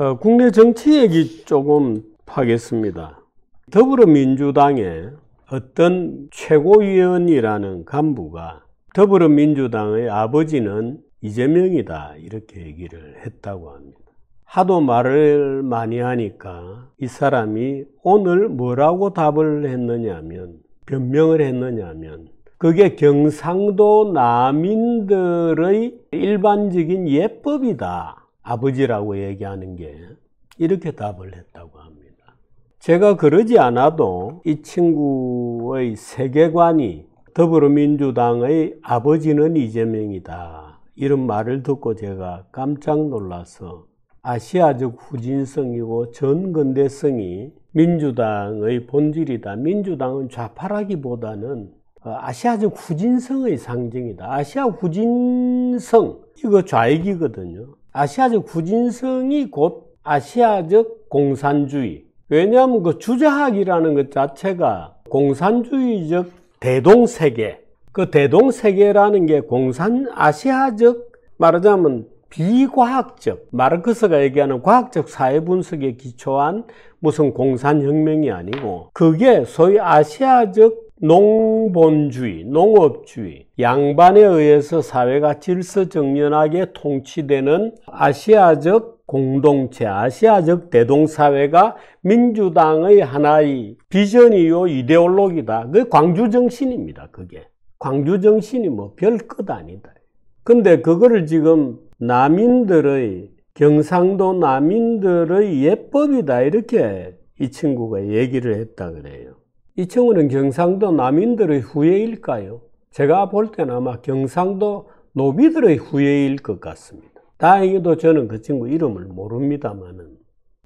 어, 국내 정치 얘기 조금 하겠습니다. 더불어민주당의 어떤 최고위원이라는 간부가 더불어민주당의 아버지는 이재명이다 이렇게 얘기를 했다고 합니다. 하도 말을 많이 하니까 이 사람이 오늘 뭐라고 답을 했느냐면 변명을 했느냐면 그게 경상도 남인들의 일반적인 예법이다. 아버지라고 얘기하는 게 이렇게 답을 했다고 합니다. 제가 그러지 않아도 이 친구의 세계관이 더불어민주당의 아버지는 이재명이다. 이런 말을 듣고 제가 깜짝 놀라서 아시아적 후진성이고 전근대성이 민주당의 본질이다. 민주당은 좌파라기보다는 아시아적 후진성의 상징이다. 아시아 후진성, 이거 좌익이거든요. 아시아적 후진성이 곧 아시아적 공산주의 왜냐하면 그 주자학이라는 것 자체가 공산주의적 대동세계 그 대동세계라는 게 공산 아시아적 말하자면 비과학적 마르크스가 얘기하는 과학적 사회 분석에 기초한 무슨 공산혁명이 아니고 그게 소위 아시아적 농본주의, 농업주의, 양반에 의해서 사회가 질서정연하게 통치되는 아시아적 공동체, 아시아적 대동사회가 민주당의 하나의 비전이요, 이데올로기다. 그 광주정신입니다, 그게. 광주정신이 뭐 별것 아니다. 근데 그거를 지금 남인들의, 경상도 남인들의 예법이다. 이렇게 이 친구가 얘기를 했다 그래요. 이청우는 경상도 남인들의 후예일까요? 제가 볼 때는 아마 경상도 노비들의 후예일 것 같습니다. 다행히도 저는 그 친구 이름을 모릅니다만은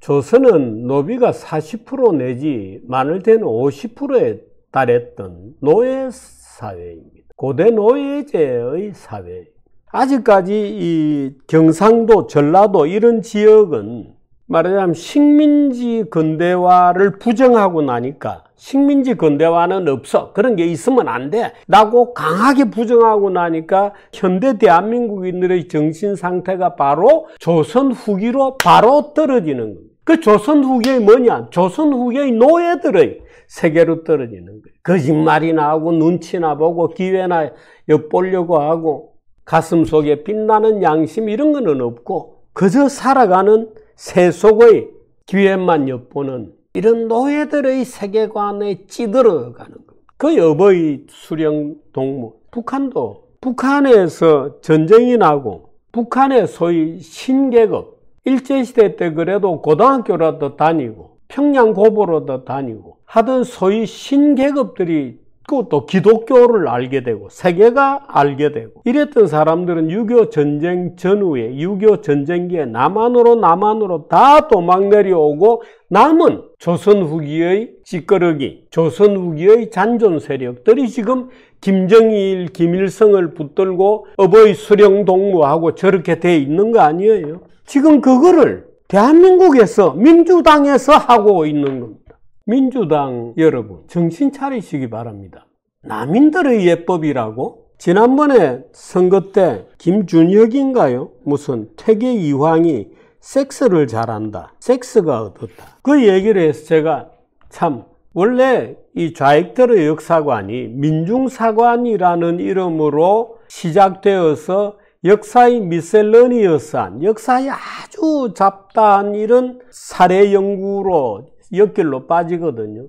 조선은 노비가 40% 내지 많을 때는 50%에 달했던 노예 사회입니다. 고대 노예제의 사회. 아직까지 이 경상도, 전라도 이런 지역은 말하자면 식민지 근대화를 부정하고 나니까 식민지 근대화는 없어. 그런 게 있으면 안 돼. 라고 강하게 부정하고 나니까 현대 대한민국인들의 정신 상태가 바로 조선 후기로 바로 떨어지는 겁니다. 그 조선 후기의 뭐냐? 조선 후기의 노예들의 세계로 떨어지는 거예요. 거짓말이나 하고 눈치나 보고 기회나 엿보려고 하고 가슴 속에 빛나는 양심 이런 거는 없고 그저 살아가는 세속의 기회만 엿보는 이런 노예들의 세계관에 찌들어가는 겁니그 여보의 수령 동무 북한도 북한에서 전쟁이 나고 북한의 소위 신계급 일제시대 때 그래도 고등학교라도 다니고 평양 고보로도 다니고 하던 소위 신계급들이 자꾸 또 기독교를 알게 되고 세계가 알게 되고 이랬던 사람들은 6.25 전쟁 전후에 6.25 전쟁기에 남한으로 남한으로 다 도망 내려오고 남은 조선 후기의 찌끄러기, 조선 후기의 잔존 세력들이 지금 김정일, 김일성을 붙들고 어버이 수령 동무하고 저렇게 돼 있는 거 아니에요? 지금 그거를 대한민국에서 민주당에서 하고 있는 겁니다. 민주당 여러분 정신 차리시기 바랍니다. 남인들의 예법이라고? 지난번에 선거 때 김준혁인가요? 무슨 퇴계 이황이 섹스를 잘한다. 섹스가 어떻다. 그 얘기를 해서 제가 참 원래 이 좌익들의 역사관이 민중사관이라는 이름으로 시작되어서 역사의 미셀러니어스한 역사의 아주 잡다한 이런 사례 연구로 역길로 빠지거든요.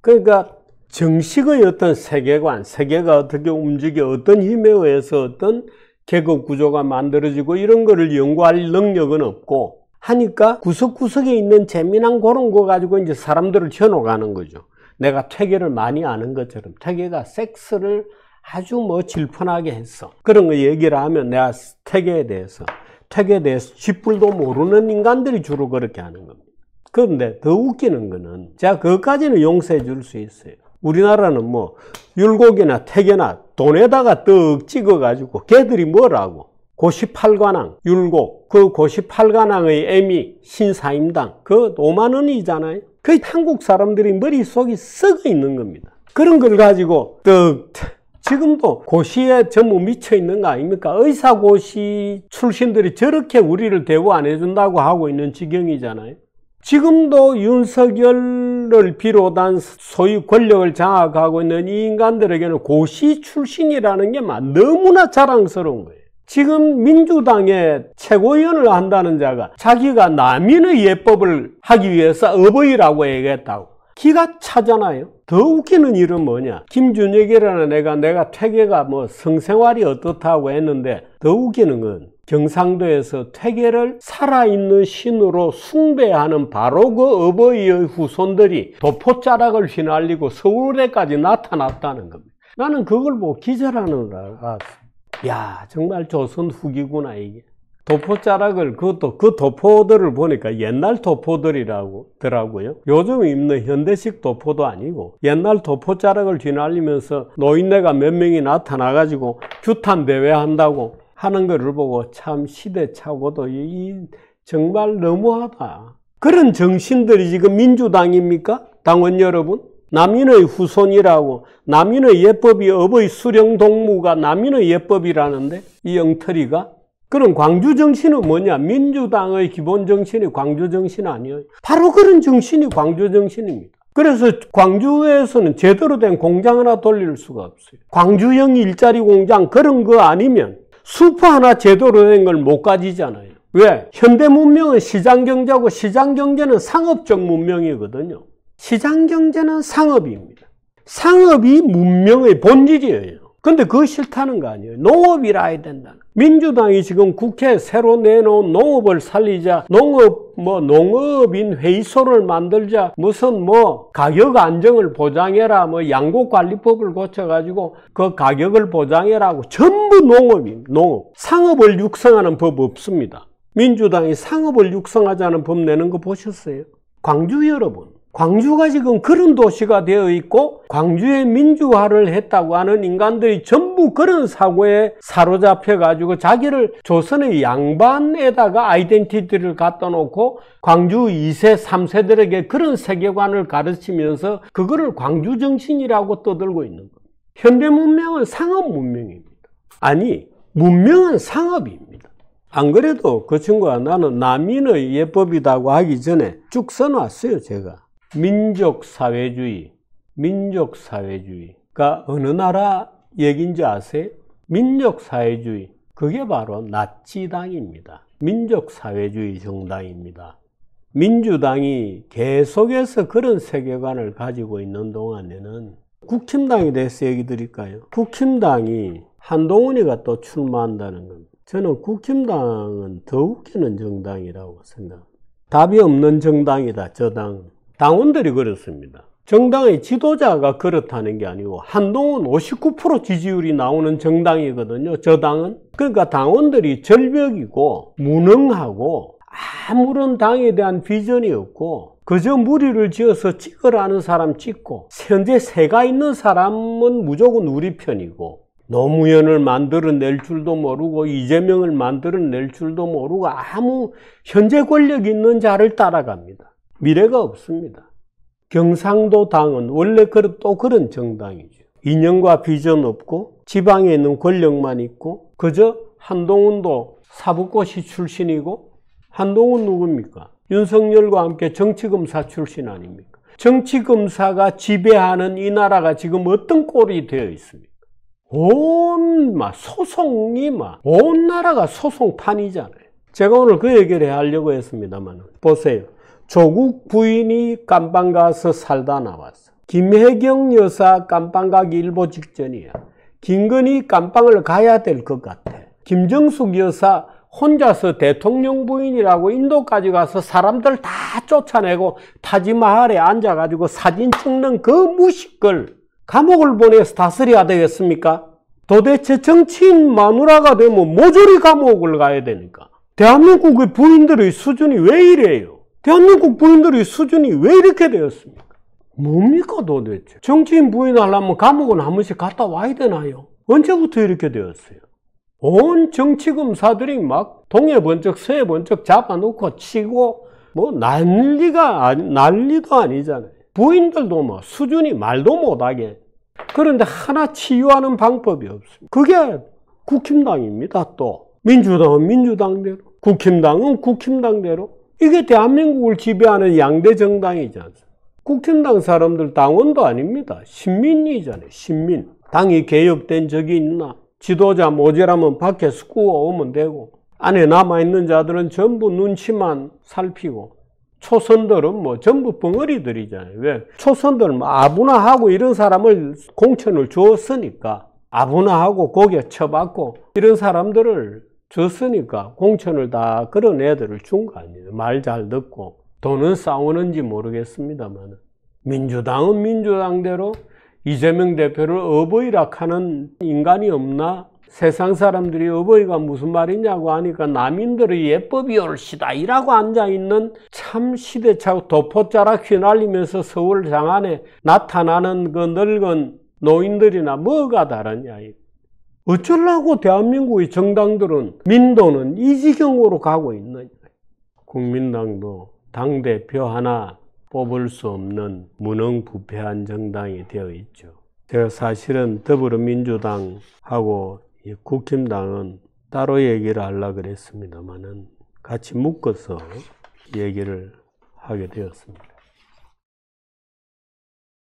그러니까 정식의 어떤 세계관, 세계가 어떻게 움직여, 어떤 힘에 의해서 어떤 계급 구조가 만들어지고 이런 거를 연구할 능력은 없고 하니까 구석구석에 있는 재미난 그런 거 가지고 이제 사람들을 쳐놓가는 거죠. 내가 퇴계를 많이 아는 것처럼 퇴계가 섹스를 아주 뭐 질펀하게 했어. 그런 거 얘기를 하면 내가 퇴계에 대해서 퇴계에 대해서 쥐뿔도 모르는 인간들이 주로 그렇게 하는 겁니다. 그런데 더 웃기는 거는 제가 그것까지는 용서해 줄 수 있어요. 우리나라는 뭐 율곡이나 태계나 돈에다가 떡 찍어가지고 걔들이 뭐라고 고시팔관왕 율곡 그 고시팔관왕의 애미 신사임당 그 5만 원이잖아요. 그게 한국 사람들이 머릿속이 썩어 있는 겁니다. 그런 걸 가지고 떡 지금도 고시에 전부 미쳐 있는 거 아닙니까? 의사고시 출신들이 저렇게 우리를 대우 안 해준다고 하고 있는 지경이잖아요. 지금도 윤석열을 비롯한 소위 권력을 장악하고 있는 이 인간들에게는 고시 출신이라는 게 너무나 자랑스러운 거예요. 지금 민주당의 최고위원을 한다는 자가 자기가 남인의 예법을 하기 위해서 어버이라고 얘기했다고. 기가 차잖아요. 더 웃기는 일은 뭐냐. 김준혁이라는 애가 내가 퇴계가 뭐 성생활이 어떻다고 했는데 더 웃기는 건 경상도에서 퇴계를 살아있는 신으로 숭배하는 바로 그 어버이의 후손들이 도포자락을 휘날리고 서울에까지 나타났다는 겁니다. 나는 그걸 보고 기절하는 걸 알았어. 야 정말 조선 후기구나 이게. 도포자락을 그것도 그 도포들을 보니까 옛날 도포들이라고 더라고요. 요즘 입는 현대식 도포도 아니고 옛날 도포자락을 뒤날리면서 노인네가 몇 명이 나타나가지고 규탄 대회 한다고 하는 것을 보고 참 시대착오도 이 정말 너무하다. 그런 정신들이 지금 민주당입니까? 당원 여러분? 남인의 후손이라고 남인의 예법이 업의 수령 동무가 남인의 예법이라는데 이 영털이가 그런 광주 정신은 뭐냐? 민주당의 기본 정신이 광주 정신 아니에요. 바로 그런 정신이 광주 정신입니다. 그래서 광주에서는 제대로 된 공장 하나 돌릴 수가 없어요. 광주형 일자리 공장 그런 거 아니면 수퍼 하나 제대로 된 걸 못 가지잖아요. 왜? 현대 문명은 시장 경제고 시장 경제는 상업적 문명이거든요. 시장 경제는 상업입니다. 상업이 문명의 본질이에요. 근데 그거 싫다는 거 아니에요. 농업이라 해야 된다는. 민주당이 지금 국회 새로 내놓은 농업을 살리자, 농업, 뭐, 농업인 회의소를 만들자, 무슨 뭐, 가격 안정을 보장해라, 뭐, 양곡관리법을 고쳐가지고 그 가격을 보장해라고 전부 농업임, 농업. 상업을 육성하는 법 없습니다. 민주당이 상업을 육성하자는 법 내는 거 보셨어요? 광주 여러분. 광주가 지금 그런 도시가 되어 있고 광주의 민주화를 했다고 하는 인간들이 전부 그런 사고에 사로잡혀 가지고 자기를 조선의 양반에다가 아이덴티티를 갖다 놓고 광주 2세 3세들에게 그런 세계관을 가르치면서 그거를 광주 정신이라고 떠들고 있는 겁니다. 현대 문명은 상업 문명입니다. 아니 문명은 상업입니다. 안 그래도 그 친구가 나는 남인의 예법이라고 하기 전에 쭉 써놨어요 제가 민족사회주의 민족사회주의가 어느 나라 얘기인지 아세요? 민족사회주의. 그게 바로 나치당입니다. 민족사회주의 정당입니다. 민주당이 계속해서 그런 세계관을 가지고 있는 동안에는 국힘당에 대해서 얘기 드릴까요? 국힘당이 한동훈이가 또 출마한다는 건 저는 국힘당은 더 웃기는 정당이라고 생각합니다. 답이 없는 정당이다, 저 당. 당원들이 그렇습니다. 정당의 지도자가 그렇다는 게 아니고 한동훈 59% 지지율이 나오는 정당이거든요. 저 당은. 그러니까 당원들이 절벽이고 무능하고 아무런 당에 대한 비전이 없고 그저 무리를 지어서 찍으라는 사람 찍고 현재 새가 있는 사람은 무조건 우리 편이고 노무현을 만들어낼 줄도 모르고 이재명을 만들어낼 줄도 모르고 아무 현재 권력 있는 자를 따라갑니다. 미래가 없습니다. 경상도당은 원래 그런, 또 그런 정당이죠. 인연과 비전 없고 지방에 있는 권력만 있고 그저 한동훈도 사부꽃이 출신이고 한동훈 누굽니까? 윤석열과 함께 정치검사 출신 아닙니까? 정치검사가 지배하는 이 나라가 지금 어떤 꼴이 되어 있습니까? 온, 막, 소송이 막, 온 나라가 소송판이잖아요. 제가 오늘 그 얘기를 하려고 했습니다만, 보세요. 조국 부인이 감방 가서 살다 나왔어. 김혜경 여사 감방 가기 일보 직전이야. 김건희 감방을 가야 될 것 같아. 김정숙 여사 혼자서 대통령 부인이라고 인도까지 가서 사람들 다 쫓아내고 타지마을에 앉아가지고 사진 찍는 그 무식을 감옥을 보내서 다스려야 되겠습니까? 도대체 정치인 마누라가 되면 모조리 감옥을 가야 되니까. 대한민국의 부인들의 수준이 왜 이래요? 대한민국 부인들의 수준이 왜 이렇게 되었습니까? 뭡니까 도대체? 정치인 부인하려면 감옥은 한 번씩 갔다 와야 되나요? 언제부터 이렇게 되었어요? 온 정치검사들이 막 동해 번쩍 서해 번쩍 잡아놓고 치고 뭐 난리가 아니, 난리도 아니잖아요. 부인들도 뭐 수준이 말도 못하게 그런데 하나 치유하는 방법이 없습니다. 그게 국힘당입니다. 또 민주당은 민주당대로 국힘당은 국힘당대로 이게 대한민국을 지배하는 양대 정당이지 않습니까? 국힘당 사람들 당원도 아닙니다. 신민이잖아요. 신민. 당이 개혁된 적이 있나? 지도자 모자라면 밖에 서구워 오면 되고 안에 남아있는 자들은 전부 눈치만 살피고 초선들은 뭐 전부 벙어리들이잖아요. 왜? 초선들은 뭐 아부나하고 이런 사람을 공천을 주었으니까 아부나하고 고개 쳐받고 이런 사람들을 줬으니까 공천을 다 그런 애들을 준 거 아니에요. 말 잘 듣고 돈은 싸우는지 모르겠습니다만 민주당은 민주당대로 이재명 대표를 어버이락하는 인간이 없나? 세상 사람들이 어버이가 무슨 말이냐고 하니까 남인들의 예법이 옳시다 이라고 앉아있는 참 시대차고 도포자락 휘날리면서 서울 장안에 나타나는 그 늙은 노인들이나 뭐가 다르냐 어쩌려고 대한민국의 정당들은 민도는 이 지경으로 가고 있느냐. 국민당도 당대표 하나 뽑을 수 없는 무능부패한 정당이 되어 있죠. 제가 사실은 더불어민주당하고 국힘당은 따로 얘기를 하려 고 그랬습니다만은 같이 묶어서 얘기를 하게 되었습니다.